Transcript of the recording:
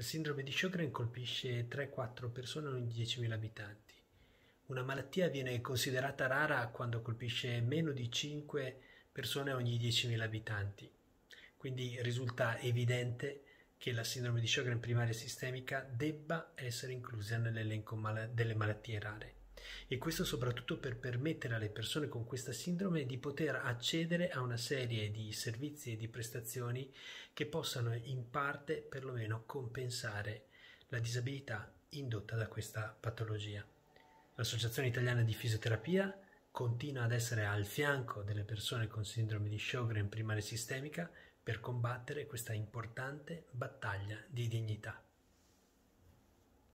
La sindrome di Sjögren colpisce 3-4 persone ogni 10.000 abitanti. Una malattia viene considerata rara quando colpisce meno di 5 persone ogni 10.000 abitanti. Quindi risulta evidente che la sindrome di Sjögren primaria sistemica debba essere inclusa nell'elenco delle malattie rare e questo soprattutto per permettere alle persone con questa sindrome di poter accedere a una serie di servizi e di prestazioni che possano in parte perlomeno compensare la disabilità indotta da questa patologia. L'Associazione Italiana di Fisioterapia continua ad essere al fianco delle persone con sindrome di Sjogren primaria sistemica per combattere questa importante battaglia di dignità.